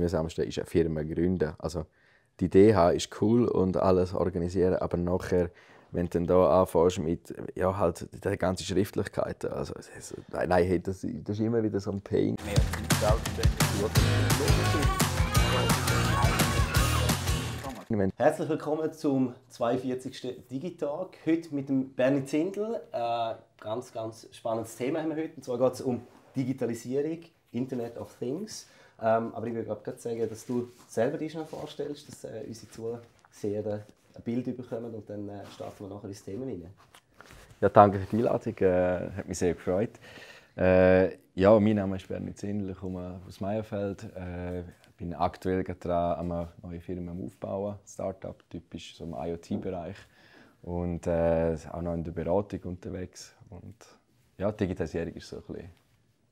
Mühsamste ist eine Firma gründen. Also die Idee haben ist cool und alles organisieren, aber nachher, wenn du dann da anfängst mit ja, halt der ganzen Schriftlichkeit, also nein, nein das, das ist immer wieder so ein Pain. Herzlich willkommen zum 42. Digitalk. Heute mit dem Bernie Zindel. Ein äh, ganz, ganz spannendes Thema haben wir heute. Und zwar geht es um Digitalisierung, Internet of Things. Ähm, aber ich würde gerade sagen, dass du selber dich noch vorstellst, dass äh, unsere Zuseher ein Bild bekommen und dann äh, starten wir nachher ins Thema rein. Ja, danke für die Einladung, äh, hat mich sehr gefreut. Äh, ja, mein Name ist Bernie Zindl, ich komme aus Meierfeld. Äh, bin aktuell gerade eine neue Firma aufzubauen, Startup, typisch so im IoT-Bereich. Und äh, auch noch in der Beratung unterwegs. Und ja, Digitalisierung ist so ein bisschen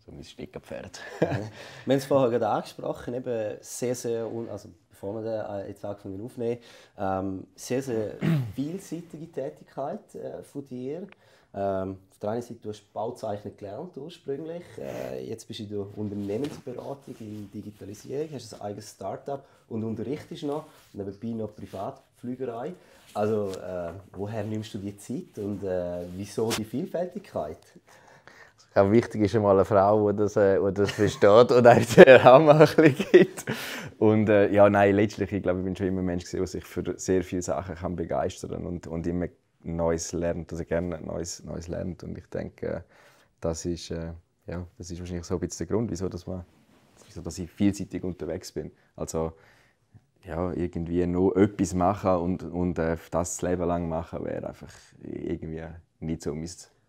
so mein Steckerpferd. Mhm. Wir haben es vorher gerade angesprochen, eben sehr, sehr, un also bevor wir äh, jetzt angefangen aufnehmen, ähm, sehr, sehr vielseitige Tätigkeit äh, von dir. Ähm, auf der einen Seite, du hast Bauzeichnen gelernt ursprünglich, äh, jetzt bist du in der Unternehmensberatung, in Digitalisierung, hast ein eigenes Startup und unterrichtest noch, nebenbei noch Privatflügerei. Also, äh, woher nimmst du die Zeit und äh, wieso die Vielfältigkeit? Ich wichtig ist einmal eine Frau, die das, äh, die das versteht und auch den Rahmen ein gibt. Und äh, ja, nein, letztlich, ich glaube, ich bin schon immer ein Mensch, der sich für sehr viele Sachen kann begeistern kann und, und immer Neues lernt, also gerne Neues, Neues lernt. Und ich denke, äh, das ist, äh, ja, das ist wahrscheinlich so ein bisschen der Grund, wieso, dass, man, wieso dass ich vielseitig unterwegs bin. Also, ja, irgendwie nur etwas machen und, und äh, das Leben lang machen, wäre einfach irgendwie nicht so mein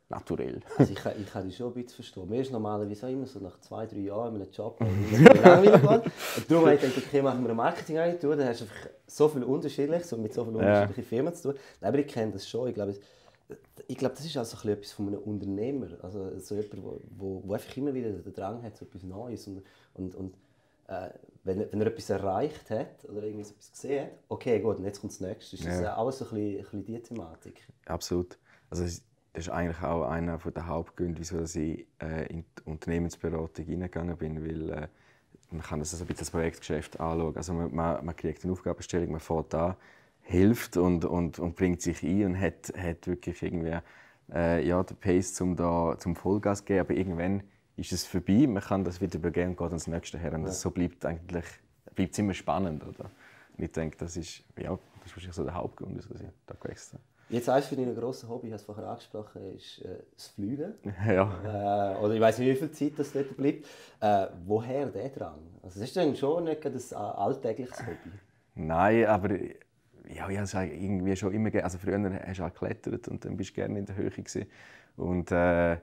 naturell. Also ich, ich kann dich schon ein bisschen verstehen. Mir ist normalerweise auch immer so nach zwei, drei Jahren in einem Job langweilig geworden. Und darum habe ich gedacht, okay, machen wir eine Marketingagentur, dann hast du einfach so viel unterschiedliches und mit so vielen unterschiedlichen ja. Firmen zu tun. aber ich kenne das schon. Ich glaube, ich glaube das ist also etwas von einem Unternehmer. Also so jemand, der einfach immer wieder den Drang hat, so etwas Neues und, und, und äh, wenn, wenn, er etwas erreicht hat oder irgendwie so etwas gesehen hat, okay, gut, und jetzt kommt das Nächste. Das ist ja. alles so ein bisschen, ein bisschen die Thematik. Absolut. Also das ist eigentlich auch einer der Hauptgründe, wieso ich äh, in die Unternehmensberatung hineingegangen bin, weil äh, man kann das also ein bisschen als Projektgeschäft anschauen. Also man, man, man kriegt eine Aufgabenstellung, man fährt da, hilft und, und, und bringt sich ein und hat, hat wirklich irgendwie äh, ja, den Pace um da, zum Vollgas zu geben, aber irgendwann ist es vorbei, man kann das wieder übergeben und geht ans nächste her. Und ja. so bleibt eigentlich bleibt immer spannend. Oder? Und ich denke, das ist, ja, das ist wahrscheinlich so der Hauptgrund, wieso ich da gewechselt habe. Jetzt eines von deinen grossen Hobbys, hast du vorher angesprochen, ist äh, das Fliegen. Ja. Äh, oder ich weiß nicht, wie viel Zeit das dort bleibt. Äh, woher der Drang? Also das ist dann schon nicht ein alltägliches Hobby. Nein, aber ja, ich habe es irgendwie schon immer gerne. Also früher hast du auch geklettert und dann bist du gerne in der Höhe gewesen. Und äh,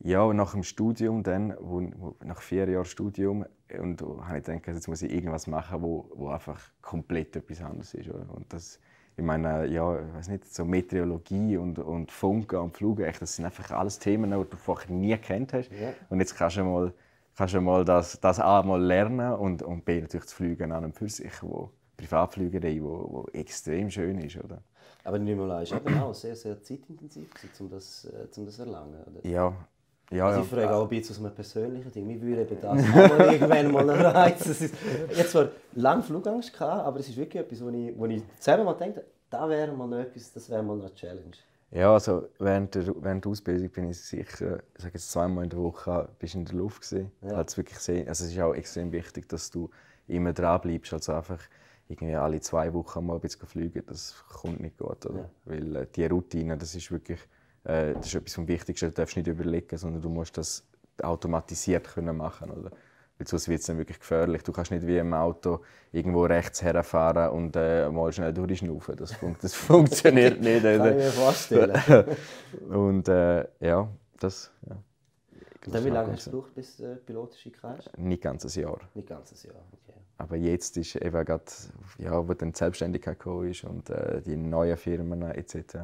ja, nach dem Studium dann, wo, nach vier Jahren Studium, und habe ich gedacht, jetzt muss ich irgendwas machen, wo, wo einfach komplett etwas anderes ist. Oder? Und das ich meine, ja, ich weiß nicht, so Meteorologie und, und Funken und Flug, das sind einfach alles Themen, die du vorher nie kennt hast. Yeah. Und jetzt kannst du mal, kannst du mal das, das A mal lernen und, und B natürlich das Fliegen an und für sich, wo Privatflügerei, wo, wo extrem schön ist, oder? Aber nicht mal ist eben auch sehr, sehr zeitintensiv, um das, äh, um das zu erlangen, oder? Ja, ja, also ich ja. frage auch ein bisschen aus einem persönlichen Ding. Wir würden eben das auch irgendwann mal reizen. Ist, ich hatte zwar lange Flugangst, gehabt, aber es ist wirklich etwas, wo ich, wo ich selber mal denke, das wäre mal etwas, das wäre mal eine Challenge. Ja, also während der, während der Ausbildung bin ich sicher, ich sage jetzt zweimal in der Woche, bist in der Luft gesehen. Ja. Halt wirklich sehen. Also es ist auch extrem wichtig, dass du immer dran bleibst, also einfach irgendwie alle zwei Wochen mal ein bisschen fliegen, das kommt nicht gut, oder? Ja. Weil äh, die Routine, das ist wirklich äh, das ist etwas vom Wichtigsten, du darfst nicht überlegen, sondern du musst das automatisiert können machen oder? Weil sonst wird es dann wirklich gefährlich. Du kannst nicht wie im Auto irgendwo rechts herfahren und äh, mal schnell durchschnaufen. Das, fun das funktioniert nicht. Oder? Kann ich also. mir vorstellen. und äh, ja, das... Ja. Dann wie lange hast du gebraucht, bis äh, du Pilotschein hast? Nicht ganz Jahr. Nicht ganz ein Jahr, okay. Aber jetzt ist eben gerade, ja, wo dann die Selbstständigkeit gekommen ist und äh, die neuen Firmen etc.,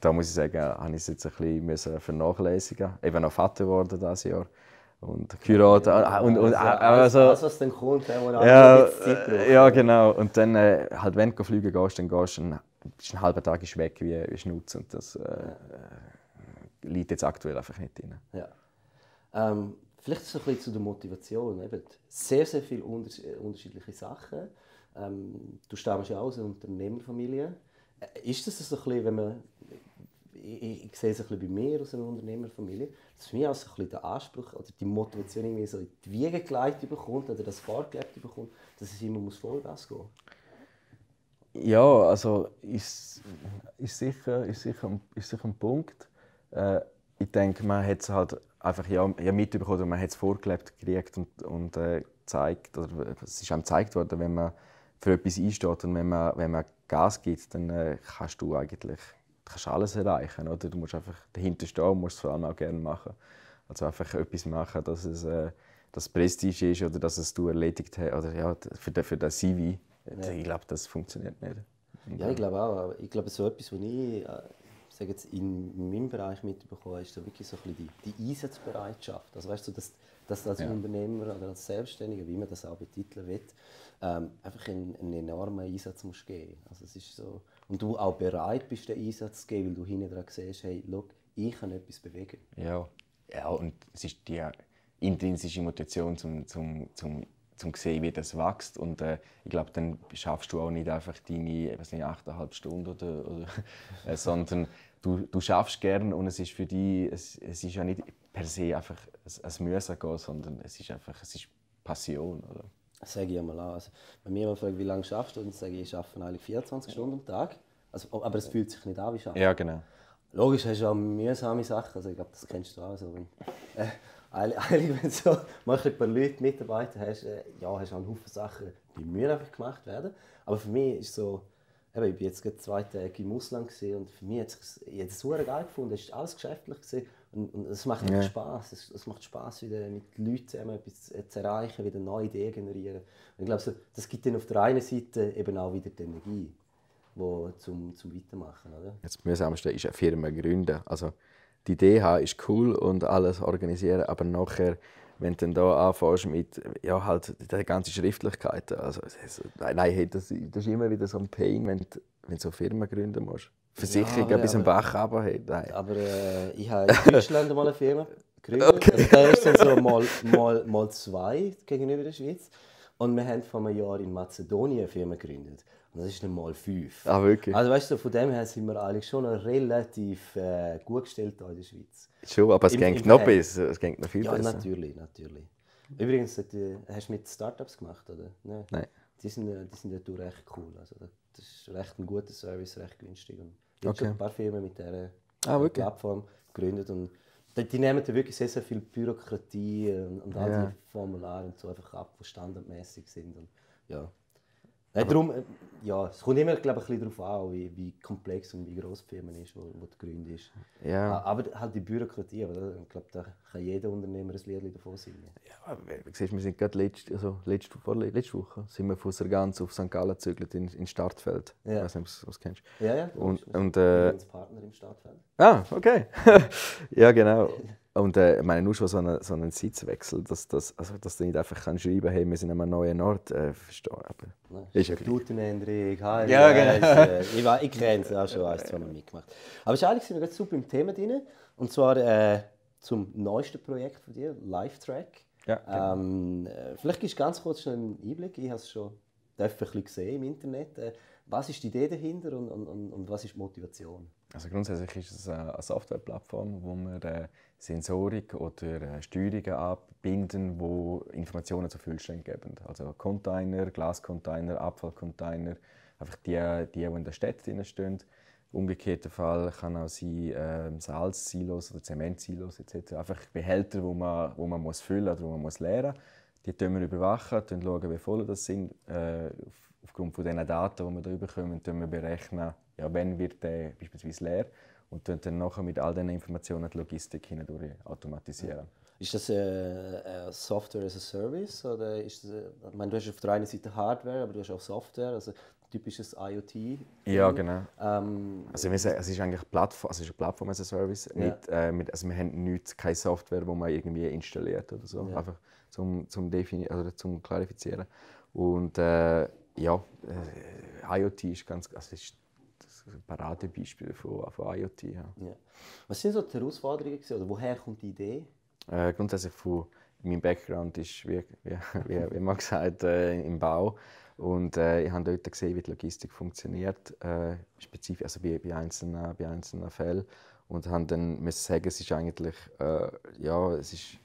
da muss ich sagen, habe ich es jetzt ein bisschen müssen vernachlässigen. Eben auch Vater geworden dieses Jahr. Und geheiratet. Ja, ah, und, und, also, ah, also, also, was dann kommt, wo ja, Zeit ja, genau. Und dann, äh, halt, wenn du fliegen gehst, dann gehst du einen, einen halben Tag ist weg wie ein Schnutz. Und das äh, ja. Äh, liegt jetzt aktuell einfach nicht drin. Ja. Ähm, vielleicht so ein bisschen zu der Motivation. Eben sehr, sehr viele äh, unterschiedliche Sachen. Ähm, du stammst ja aus einer Unternehmerfamilie. Äh, ist das so ein bisschen, wenn man, ich, ich sehe es ein bisschen bei mir aus einer Unternehmerfamilie, dass für mich auch so ein bisschen der Anspruch oder die Motivation irgendwie so in die Wiege geleitet bekommt oder das vorgelebt bekommt, dass es immer muss vorwärts gehen muss. Ja, also ist, ist, sicher, ist, sicher, ist sicher ein Punkt. Äh, ich denke, man hat es halt einfach ja, ja mitbekommen, man hat es vorgelebt gekriegt und, und äh, gezeigt, oder es ist einem gezeigt worden, wenn man für etwas einsteht und wenn man, wenn man Gas gibt, dann äh, kannst du eigentlich kannst alles erreichen. Oder? Du musst einfach dahinter stehen und musst es vor allem auch gerne machen. Also einfach etwas machen, dass es äh, dass Prestige ist oder dass es du erledigt hast. Oder ja, für den, für den CV. Ja. Ich glaube, das funktioniert nicht. Ja, ich glaube auch. ich glaube, so etwas, was ich äh, sage jetzt, in meinem Bereich mitbekomme, ist da wirklich so ein bisschen die, die Einsatzbereitschaft. Also weißt du, dass, dass du als ja. Unternehmer oder als Selbstständiger, wie man das auch betiteln will, ähm, einfach einen, einen, enormen Einsatz musst geben also es ist so und du auch bereit bist, den Einsatz zu geben, weil du hinten dran siehst, hey, look, ich kann etwas bewegen. Ja, ja und es ist die intrinsische Motivation, zum, zum, zum zum sehen, wie das wächst. Und äh, ich glaube, dann schaffst du auch nicht einfach deine nicht, 8,5 Stunden, oder, oder äh, sondern du, du schaffst gern und es ist für dich, es, es ist ja nicht per se einfach ein, ein Müssen gehen, sondern es ist einfach es ist Passion. Oder? sage ich einmal an. Also, wenn mir jemand fragt, wie lange schaffst du, dann sage ich, ich arbeite eigentlich 24 Stunden am Tag. Also, aber es fühlt sich nicht an wie Schaffen. Ja, genau. Logisch hast du auch mühsame Sachen, also ich glaube, das kennst du auch. Also, wenn, äh, eigentlich, wenn du so manchmal ein paar Leute, Mitarbeiter hast, äh, ja, hast du auch einen Haufen Sachen, die müssen einfach gemacht werden. Aber für mich ist so, eben, ich war jetzt gerade zwei Tage im Ausland und für mich hat es jetzt super geil gefunden. Es war alles geschäftlich und, und es macht ja. Spaß. Es, es, macht Spaß, wieder mit Leuten zusammen etwas zu erreichen, wieder neue Ideen generieren. Und ich glaube, so, das gibt dann auf der einen Seite eben auch wieder die Energie, wo zum, zum Weitermachen. Oder? Jetzt das Mühsamste ist eine Firma gründen. Also die Idee haben ist cool und alles organisieren, aber nachher wenn du dann da anfängst mit ja, halt der ganzen Schriftlichkeit. Also, nein, nein das, das, ist immer wieder so ein Pain, wenn du, wenn du so Firmen gründen musst. Versicherung ja, bis zum Bach runter. Hey, Aber äh, ich habe in Deutschland mal eine Firma gegründet. Okay. Also, da ist dann so mal, mal, mal zwei gegenüber der Schweiz. Und wir haben vor einem Jahr in Mazedonien eine Firma gegründet. Und das ist nicht mal fünf. Ah, wirklich? Also weißt du, von dem her sind wir eigentlich schon relativ äh, gut gestellt hier in der Schweiz. Schon, aber es geht noch besser, es geht noch viel ja, besser. Ja, natürlich, natürlich. Übrigens, äh, die, hast du mit Startups gemacht, oder? Nein. Nein. Die sind, äh, die sind dort recht cool. Also, das ist recht ein guter Service, recht günstig. Und ich okay. habe schon ein paar Firmen mit dieser ah, Plattform gegründet. Und die, die nehmen da wirklich sehr, sehr viel Bürokratie und, all ja. die Formulare und so einfach ab, die standardmäßig sind. Und, ja. Nein, darum, äh, ja, es kommt immer glaube ich, ein bisschen darauf an, wie, wie komplex und wie gross die Firma ist, wo, wo die Gründe ist. Ja. Ah, aber halt die Bürokratie, oder? ich glaube, da kann jeder Unternehmer ein Lied davon sein. Ja, äh, du siehst, wir sind gerade letzte, also letzte, vor, letzte Woche sind wir von Sargans auf St. Gallen gezögert, in, in Startfeld. Ja. Ich weiß nicht, ob du kennst. Ja, ja. Und, und, und äh, Partner im Startfeld. Ah, okay. ja, genau. Und äh, ich meine, nur schon so einen, so einen Sitzwechsel, dass, dass, also, dass du nicht einfach kann schreiben kannst, hey, wir sind an einem neuen Ort, äh, verstehe aber Nein, ist ja Glutenänderung, HLS, ja, genau. Also, äh, ich, war, ich kenne es auch schon, eins, äh, zwei Mal mitgemacht. Aber eigentlich sind wir gerade super im Thema drin, und zwar äh, zum neuesten Projekt von dir, live Ja, genau. ähm, äh, vielleicht gibst du ganz kurz einen Einblick, ich habe es schon ein bisschen gesehen im Internet. was ist die Idee dahinter und, und, und, was ist die Motivation? Also grundsätzlich ist es eine Softwareplattform, wo man Sensorik oder äh, Steuerungen abbinden, wo Informationen zu Füllstellen geben. Also Container, Glascontainer, Abfallcontainer, einfach die, die, die in der Stadt stehen. Umgekehrter Fall kann auch sein äh, Salzsilos oder Zementsilos etc. Einfach Behälter, wo man, wo man muss füllen oder wo man muss leeren muss. Die können wir überwachen, können schauen, wie voll das sind. Äh, aufgrund von diesen Daten, die wir da bekommen, können wir berechnen, ja, wann wird der beispielsweise leer wird und dann nachher mit all diesen Informationen die Logistik hindurch automatisieren. Ist das äh, äh, Software as a Service oder ist das, äh, ich meine, du hast auf der einen Seite Hardware, aber du hast auch Software, also typisches IoT. -Ding. Ja, genau. Ähm, also wir sagen, es ist eigentlich Plattform, also es ist eine Plattform as a Service, ja. nicht, äh, mit, also wir haben nichts, keine Software, die man irgendwie installiert oder so, ja. einfach zum zum definieren, zum klarifizieren und äh, ja, äh, IoT ist ganz, also ist Paradebeispiele von, von IoT. Ja. ja. Was sind so die Herausforderungen gewesen, oder woher kommt die Idee? Äh, grundsätzlich von mein Background ist, wie, wie, wie, wie man gesagt äh, im Bau. Und äh, ich habe dort gesehen, wie die Logistik funktioniert, äh, spezifisch, also bei, bei, einzelnen, bei einzelnen Fällen. Und haben dann müssen sagen, es ist eigentlich, äh, ja, es ist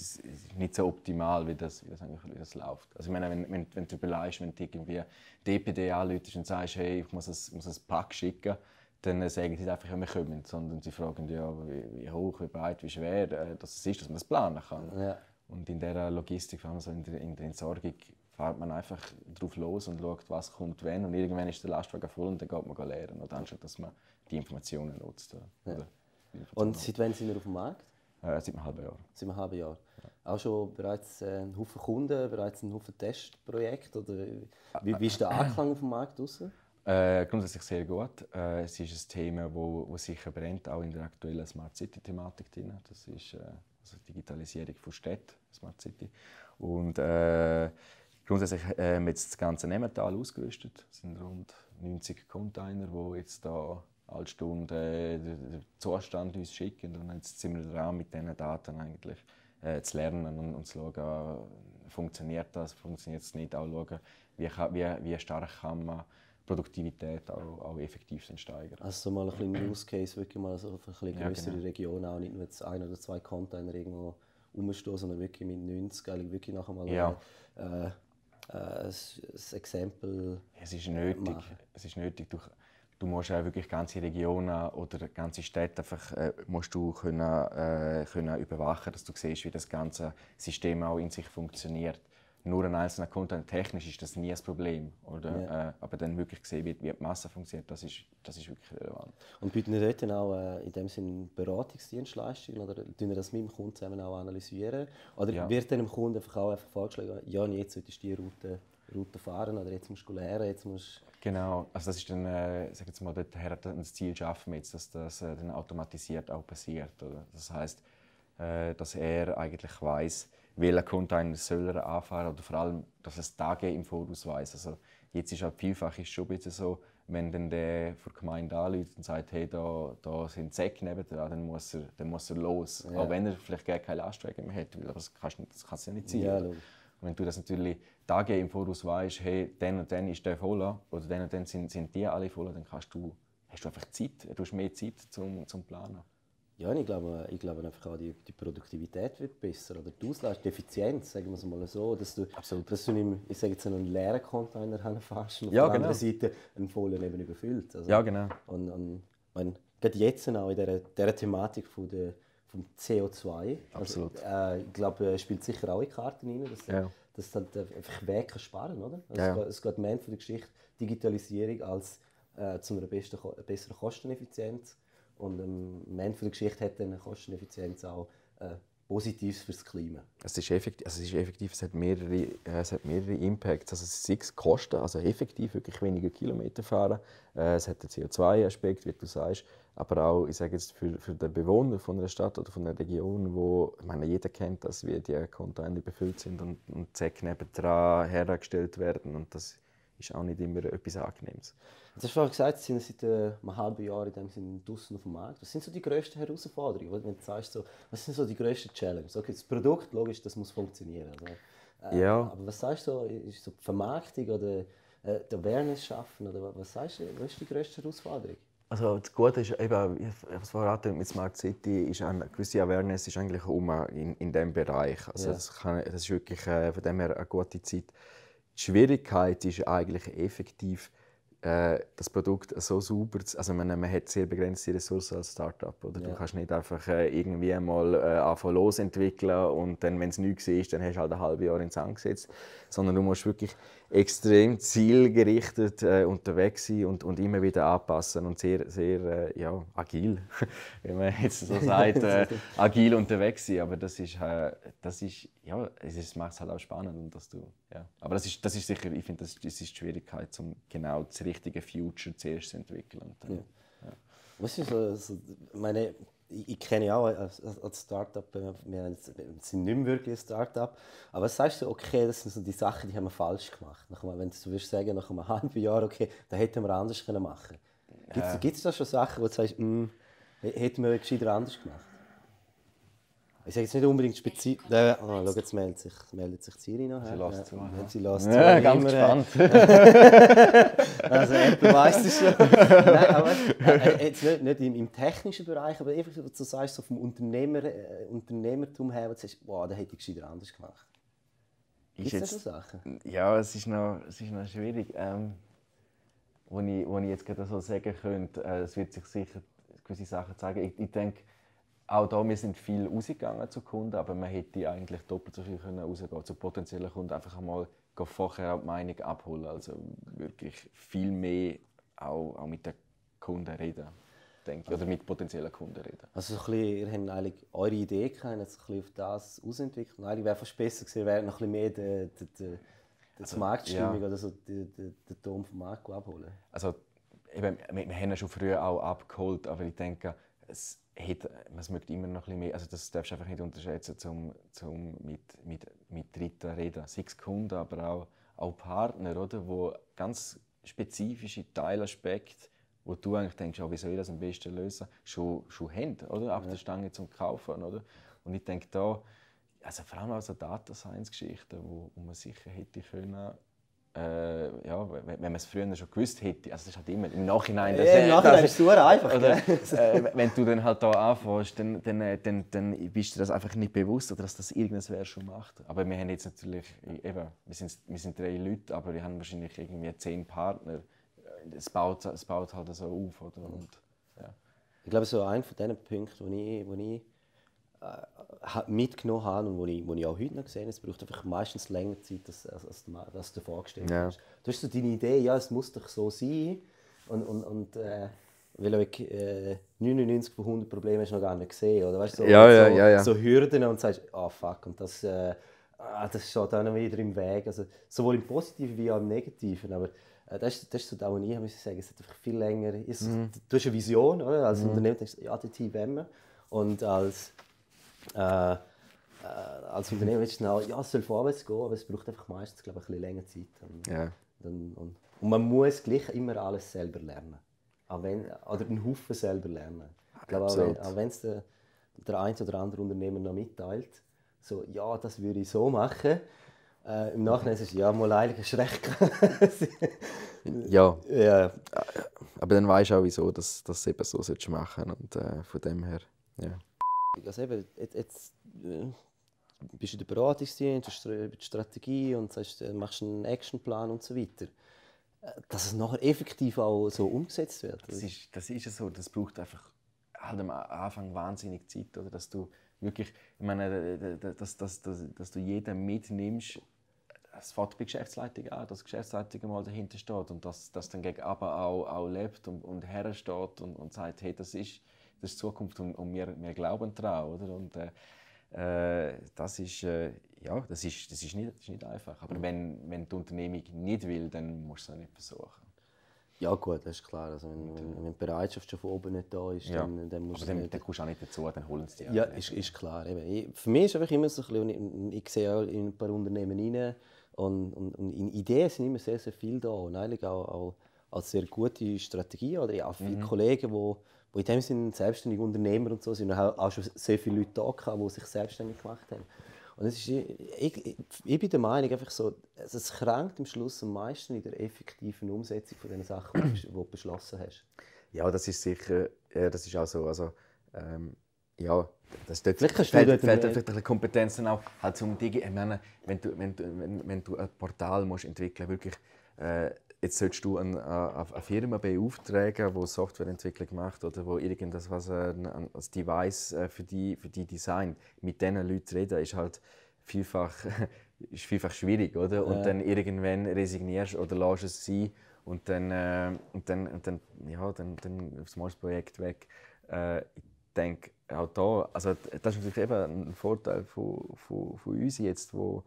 es ist nicht so optimal, wie das, wie das, eigentlich, wie das läuft. Also ich meine, wenn, wenn, wenn du beleidigst, wenn du irgendwie DPD anläutest und sagst, hey, ich muss ein, muss ein Pack schicken, dann sagen sie nicht einfach, wir kommen, sondern sie fragen ja, wie, wie, hoch, wie breit, wie schwer äh, das ist, dass man das planen kann. Ja. Und in dieser Logistik, vor allem so in der, in der Entsorgung, fährt man einfach drauf los und schaut, was kommt wenn. Und irgendwann ist der Lastwagen voll und dann geht man lernen. Und anstatt, dass man die Informationen nutzt. Äh, ja. Und seit wann sind wir auf dem Markt? Äh, seit einem halben Jahr. Seit einem halben Jahr. Ja. Auch schon bereits äh, einen Haufen Kunden, bereits ein Haufen Testprojekte? Oder wie, wie ist der Anklang auf dem Markt draussen? Äh, grundsätzlich sehr gut. Äh, es ist ein Thema, wo, wo sicher brennt, auch in der aktuellen Smart City-Thematik Das ist äh, also Digitalisierung von Städten, Smart City. Und äh, grundsätzlich äh, haben wir jetzt das ganze Nemental ausgerüstet. Es sind rund 90 Container, die jetzt hier Altstunde, äh, den Zustand uns schicken. Und jetzt sind wir dran, mit diesen Daten eigentlich äh, zu lernen und, und zu schauen, ah, funktioniert das, funktioniert es nicht. Auch schauen, wie, kann, wie, wie stark kann man Produktivität auch, auch effektiv steigern. Also mal ein bisschen Use Case, wirklich mal so für eine größere ja, genau. Region, auch nicht nur jetzt ein oder zwei Container irgendwo rumstehen, sondern wirklich mit 90, also wirklich nachher mal ja. äh, äh, ein, äh, ein Exempel. Es ist nötig, machen. es ist nötig. Durch du musst auch wirklich ganze Regionen oder ganze Städte einfach äh, musst du können, äh, können überwachen, dass du siehst, wie das ganze System auch in sich funktioniert. Nur ein einzelner Content technisch ist das nie ein Problem, oder? Ja. Äh, aber dann wirklich sehen, wie, wie die Masse funktioniert, das ist, das ist wirklich relevant. Und bieten ihr dort dann auch äh, in dem Sinne Beratungsdienstleistungen oder tun wir das mit dem Kunden zusammen auch analysieren? Oder ja. wird dann dem Kunden einfach auch einfach vorgeschlagen, ja, jetzt solltest du die Route Route fahren oder jetzt musst du lernen, jetzt musst Genau, also das ist dann, äh, sag jetzt mal, dorthin das Ziel schaffen jetzt, dass das äh, dann automatisiert auch passiert. Oder? Das heißt, äh, dass er eigentlich weiß, welcher Kunde einen soll er anfahren oder vor allem, dass er es Tage im Voraus weiß. Also jetzt ist halt vielfach ist schon bitte so, wenn dann der von der Gemeinde anruft und sagt, hey, da, da sind Säcke neben dir, dann muss er, dann muss er los. Ja. Auch wenn er vielleicht gar keine Lastwagen mehr hat, weil, aber das, kannst, das kann es ja nicht sein. Ja, und wenn du das natürlich Tage im Voraus weißt, hey, dann und dann ist der voller oder dann und dann sind, sind die alle voller, dann kannst du, hast du einfach Zeit, du hast mehr Zeit zum, zum Planen. Ja, ich glaube, ich glaube einfach auch, die, die Produktivität wird besser oder die Auslastung, die Effizienz, sagen wir es mal so, dass du, Absolut. Dass du nicht, ich sage jetzt einen leeren Container fährst und auf ja, der genau. anderen Seite einen vollen eben überfüllt. Also, ja, genau. Und, und, meine, gerade jetzt auch in dieser, dieser Thematik von der vom CO2. Also, Absolut. Also, äh, ich glaube, spielt sicher alle Karten rein, dass, ja. dass halt äh, einfach Weg sparen oder? Also ja. Es geht mehr von der Geschichte Digitalisierung als äh, zu einer besten, besseren Kosteneffizienz. Und am ähm, Ende der Geschichte hat dann eine Kosteneffizienz auch äh, Positives fürs Klima. Es ist effektiv, also es, ist effektiv es, hat mehrere, äh, es hat mehrere Impacts. Also es sechs Kosten, also effektiv wirklich weniger Kilometer fahren. Äh, es hat den CO2-Aspekt, wie du sagst. Aber auch, ich sage jetzt, für, für den Bewohner von einer Stadt oder von einer Region, wo, ich meine, jeder kennt das, wie die Container befüllt sind und, und Säcke nebendran hergestellt werden. Und das ist auch nicht immer etwas Angenehmes. Du hast vorhin gesagt, Sie sind seit äh, einem halben Jahr in dem Sinne draußen auf dem Markt. Was sind so die grössten Herausforderungen? Wenn du sagst, so, was sind so die grössten Challenges? Okay, das Produkt, logisch, das muss funktionieren. Also, äh, ja. Aber was sagst du, ist so die Vermarktung oder äh, die Awareness schaffen? Oder was sagst du, was ist die grösste Herausforderung? Also das Gute ist eben, ich habe es vorhin mit Smart City, ist eine gewisse Awareness ist eigentlich um in, in diesem Bereich. Also ja. das, kann, das ist wirklich äh, von dem her eine gute Zeit die Schwierigkeit ist eigentlich effektiv, äh, das Produkt so sauber zu... Also man, man hat sehr begrenzte Ressourcen als Startup. Oder? Ja. Du kannst nicht einfach äh, irgendwie mal äh, anfangen losentwickeln und dann, wenn es nichts ist, dann hast du halt ein halbes Jahr ins Sand Sondern du musst wirklich extrem zielgerichtet äh, unterwegs sein und, und immer wieder anpassen und sehr, sehr äh, ja, agil, wenn man jetzt so sagt, äh, agil unterwegs sein. Aber das ist, äh, das ist ja, es macht es halt auch spannend und dass du, ja. Aber das ist, das ist sicher, ich finde, das, das, ist die Schwierigkeit, um genau das richtige Future zuerst zu entwickeln. Und, ja. Ja. Was ist so, also, meine ich, ich kenne ja auch als, als Startup, wir, sind nicht wirklich ein Startup, aber sagst du, okay, das sind so die Sachen, die haben wir falsch gemacht. Nach wenn du würdest sagen, nach einem halben Jahr, okay, da hätten wir anders können machen können. Gibt es da schon Sachen, wo du sagst, mh, mm, hätten wir gescheiter anders gemacht? Ich sage jetzt nicht unbedingt spezifisch. Äh, ah, oh, schau, jetzt meldet sich, meldet sich Siri noch. Sie lässt ja, zu. Sie lässt ja, zu. ganz immer, äh, gespannt. also Apple weiss es schon. Nein, aber äh, äh, jetzt nicht, nicht im, im, technischen Bereich, aber einfach, du sagst, so vom Unternehmer, äh, Unternehmertum her, wo du sagst, wow, da hätte ich gescheiter anders gemacht. Gibt es so Sachen? Ja, es ist noch, es ist noch schwierig. Ähm, wo, ich, wo ich jetzt gerade so sagen könnte, äh, es wird sich sicher gewisse Sachen zeigen. Ich, ich denke, auch da, wir sind viel rausgegangen zu Kunden, aber man hätte eigentlich doppelt so viel können rausgehen zu potenziellen Kunden. Einfach einmal vorher auch die Meinung abholen. Also wirklich viel mehr auch, auch mit den Kunden reden. Denke ich. Oder mit potenziellen Kunden reden. Also ein bisschen, ihr habt eigentlich eure Idee gehabt, jetzt ein bisschen auf das ausentwickelt. eigentlich wäre fast besser gewesen, wäre noch ein bisschen mehr die, der, der, also, Marktstimmung ja. oder so der, Ton vom Markt abholen. Also eben, wir, wir haben ihn schon früher auch abgeholt, aber ich denke, es, hat, man mögt immer noch ein bisschen mehr, also das darfst du einfach nicht unterschätzen, um zum mit, mit, mit Dritten reden, sechs Kunden, aber auch, auch Partner, oder, wo ganz spezifische Teilaspekte, wo du eigentlich denkst, oh, wie soll ich das am besten lösen, schon, schon haben, oder, Auf ja. der Stange zum Kaufen, oder, und ich denke da, also vor allem auch so Data Science Geschichten, wo, wo man sicher hätte können äh, ja, wenn man es früher schon gewusst hätte, also das ist halt immer im Nachhinein. Das, äh, Im Nachhinein das, ist es einfach. Oder, äh, wenn du dann halt da anfängst, dann, dann, äh, dann, dann bist du das einfach nicht bewusst oder dass das irgendwas schon macht. Aber wir haben jetzt natürlich, äh, eben, wir sind, wir sind drei Leute, aber wir haben wahrscheinlich irgendwie zehn Partner. Es baut, es baut halt so auf. Oder? Und, ja. Ich glaube, so ein von diesen Punkten, wo ich, wo ich äh, mitgenommen habe und wo ich, wo ich auch heute noch gesehen es braucht einfach meistens länger Zeit, als, als, als, als du vorgestellt ja. hast. Du hast so deine Idee, ja, es muss doch so sein und, und, und äh, weil du äh, 99 von 100 Problemen hast noch gar nicht gesehen, oder weißt so, ja, ja, so, ja, so, Hürden und sagst, oh, fuck, und das, äh, ah, das steht halt auch dann wieder im Weg, also sowohl im Positiven wie auch im Negativen, aber äh, das ist, das ist so da, wo ich muss ich sagen, es hat einfach viel länger, ist, mhm. du hast eine Vision, oder? als mhm. Unternehmen denkst du, ja, die Team wollen wir. und als äh, äh, als Unternehmen willst du schnell, ja, es soll vorwärts gehen, aber es braucht einfach meistens glaube ich, ein bisschen länger Zeit. Und, ja. dann, und, und, man muss gleich immer alles selber lernen. Auch wenn, oder einen Haufen selber lernen. Ich glaube, Absolut. auch wenn es der, der ein oder andere Unternehmer noch mitteilt, so, ja, das würde ich so machen, äh, im Nachhinein ist es, ja, mal eigentlich recht. ja. ja. Aber dann weißt du auch, wieso dass du das eben so machen solltest. Und äh, von dem her, ja. Also eben, jetzt, jetzt äh, bist du in der Beratungsdienst, hast über die Strategie und sagst, äh, machst einen Actionplan und so weiter. Äh, dass es nachher effektiv auch so umgesetzt wird. Das ist, das ist so. Das braucht einfach halt am Anfang wahnsinnig Zeit, oder? Dass du wirklich, ich meine, dass, dass, dass, dass du jeden mitnimmst, es fährt bei Geschäftsleitung an, dass die Geschäftsleitung mal dahinter steht und dass das dann gegen aber auch, auch lebt und, und hersteht und, und sagt, hey, das ist das ist die Zukunft und, und wir, wir glauben daran. Oder? Und, äh, äh, das, ist, äh, ja, das, ist, das, ist nicht, das ist nicht einfach. Aber mhm. wenn, wenn die Unternehmung nicht will, dann musst du es auch nicht versuchen. Ja gut, das ist klar. Also, äh, wenn, wenn, die Bereitschaft schon von oben nicht da ist, ja. dann, dann musst Aber dann, dann kommst du auch nicht dazu, dann holen sie dich Ja, ist, ist klar. Eben. für mich ist einfach immer so ein bisschen, ich, ich sehe auch in ein paar Unternehmen rein und, und, und Ideen sind immer sehr, sehr viel da und eigentlich auch, auch als sehr gute Strategie. Oder ich habe viele mhm. Kollegen, die, die in dem Sinne selbstständige Unternehmer und so sind. Ich auch schon sehr viele Leute da gehabt, die sich selbstständig gemacht haben. Und ist, ich, ich, ich, bin der Meinung, einfach so, also es kränkt am Schluss am meisten in der effektiven Umsetzung von den Sachen, die du beschlossen hast. Ja, das ist sicher, ja, das ist auch so. Also, ähm, ja, das ist dort vielleicht fehlt, fehlt vielleicht ein Kompetenz auch halt zum Digi. Ich meine, wenn du, wenn, wenn, wenn du ein Portal musst entwickeln wirklich äh, jetzt sollst du eine, äh, eine Firma beauftragen, die Softwareentwicklung macht oder wo irgendwas was ein, ein Device äh, für die, für die designt. Mit diesen Leuten reden ist halt vielfach, ist vielfach schwierig, oder? Und ja. dann irgendwann resignierst oder lässt es sein und dann, äh, und dann, und dann, ja, dann, dann aufs Mars-Projekt weg. Äh, ich denke, auch da, also das ist natürlich eben ein Vorteil von, von, von uns jetzt, wo,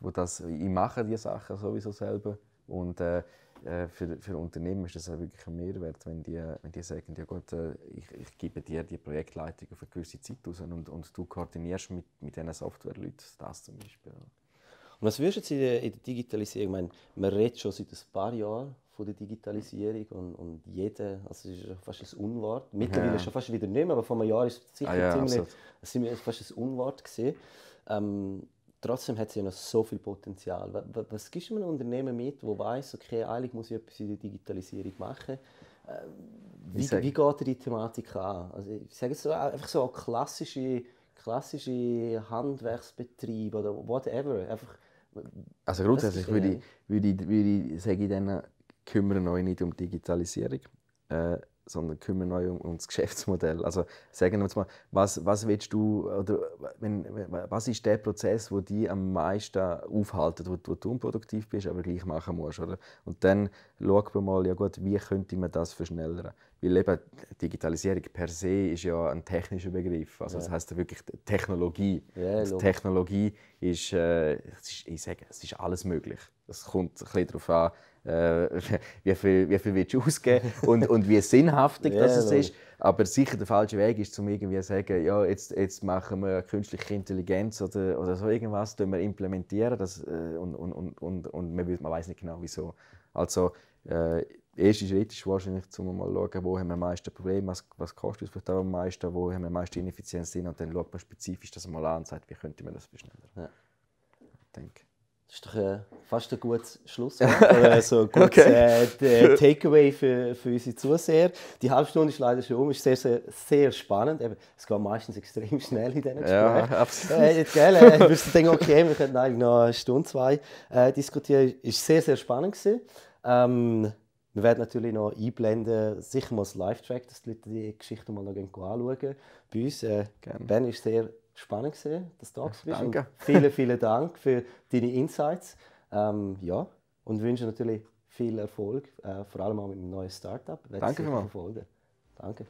wo das, ich mache die Sachen sowieso selber und äh, äh, für, für Unternehmen ist das auch wirklich ein Mehrwert, wenn die, wenn die sagen, ja gut, äh, ich, ich gebe dir die Projektleitung auf eine gewisse Zeit raus und, und du koordinierst mit, mit diesen Softwareleuten das zum Beispiel. Und was würdest du in der, in der Digitalisierung, ich meine, man redet schon seit ein paar Jahren von der Digitalisierung und, und jeder, also es ist fast ein Unwort, mittlerweile ja. schon fast wieder nicht mehr, aber vor einem Jahr ist es sicher ah, ja, ziemlich, absolut. fast ein Unwort gesehen. Ähm, trotzdem hat sie noch so viel Potenzial. Was, was gibst du einem Unternehmen mit, wo weiß, okay, eigentlich muss ich etwas in der Digitalisierung machen? Äh, wie, wie geht er die Thematik an? Also ich sage jetzt so, äh, einfach so klassische, klassische Handwerksbetriebe oder whatever. Einfach, äh, also grundsätzlich würde ich, würde, ich, würde ich sagen, denen kümmern euch nicht um Digitalisierung. Äh, sondern kümmern euch um, um das Geschäftsmodell. Also sagen wir uns mal, was, was willst du, oder wenn, was ist der Prozess, wo die am meisten aufhalten, wo, wo, du unproduktiv bist, aber gleich machen musst, oder? Und dann schauen wir mal, ja gut, wie könnte man das verschnellern? Weil eben Digitalisierung per se ist ja ein technischer Begriff, also das heißt ja wirklich Technologie. Ja, also Technologie ist, äh, ist, ich sage, es ist alles möglich. Es kommt ein bisschen darauf an, äh, wie, viel, wie viel willst du ausgeben und, und wie sinnhaftig yeah, das ist. Aber sicher der falsche Weg ist, um irgendwie zu sagen, ja, jetzt, jetzt machen wir künstliche Intelligenz oder, oder so irgendwas, wir implementieren das und, und, und, und, und man, man weiß nicht genau wieso. Also, äh, der erste Schritt ist wahrscheinlich, um mal zu schauen, wo haben wir am meisten Probleme, was, was kostet uns vielleicht am meisten, wo haben wir am meisten Ineffizienz sind und dann schaut man spezifisch das mal an und sagt, wie könnte man das beschneiden. Ja. Ich denke. Das ist doch äh, fast ein gutes Schlusswort, oder so ein gutes okay. Äh, äh, Takeaway für, für unsere Zuseher. Die halbe Stunde ist leider schon um, ist sehr, sehr, sehr spannend. Eben, es geht meistens extrem schnell in diesen Gesprächen. Ja, absolut. Äh, gell, äh, würdest du denken, okay, wir könnten eigentlich noch eine Stunde, zwei äh, diskutieren. Ist sehr, sehr spannend gewesen. Ähm, wir werden natürlich noch einblenden, sicher mal das Live-Track, dass die Leute die Geschichte mal noch anschauen Bei uns, äh, Gerne. Ben ist sehr spannend gesehen, dass du da bist. Danke. vielen, vielen Dank für deine Insights. Ähm, ja, und wünsche natürlich viel Erfolg, äh, vor allem auch mit dem neuen Startup. Danke vielmals. Danke.